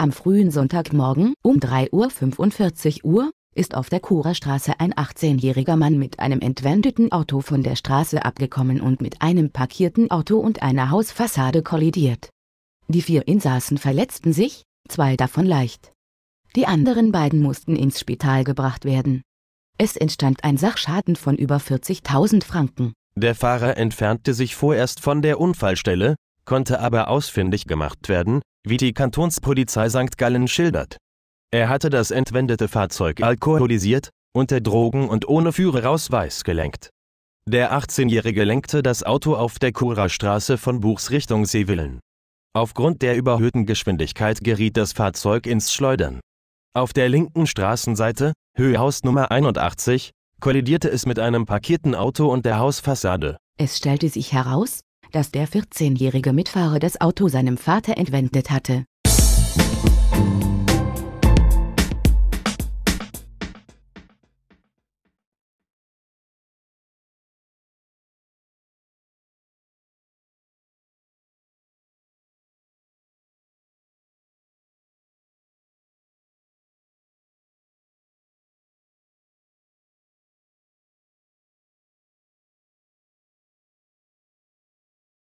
Am frühen Sonntagmorgen um 3.45 Uhr ist auf der Churer Straße ein 18-jähriger Mann mit einem entwendeten Auto von der Straße abgekommen und mit einem parkierten Auto und einer Hausfassade kollidiert. Die vier Insassen verletzten sich, zwei davon leicht. Die anderen beiden mussten ins Spital gebracht werden. Es entstand ein Sachschaden von über 40.000 Franken. Der Fahrer entfernte sich vorerst von der Unfallstelle, konnte aber ausfindig gemacht werden wie die Kantonspolizei St. Gallen schildert. Er hatte das entwendete Fahrzeug alkoholisiert, unter Drogen und ohne Führerausweis gelenkt. Der 18-Jährige lenkte das Auto auf der Kura Straße von Buchs Richtung Seewillen. Aufgrund der überhöhten Geschwindigkeit geriet das Fahrzeug ins Schleudern. Auf der linken Straßenseite, Höhehaus Nummer 81, kollidierte es mit einem parkierten Auto und der Hausfassade. Es stellte sich heraus, dass der 14-jährige Mitfahrer das Auto seinem Vater entwendet hatte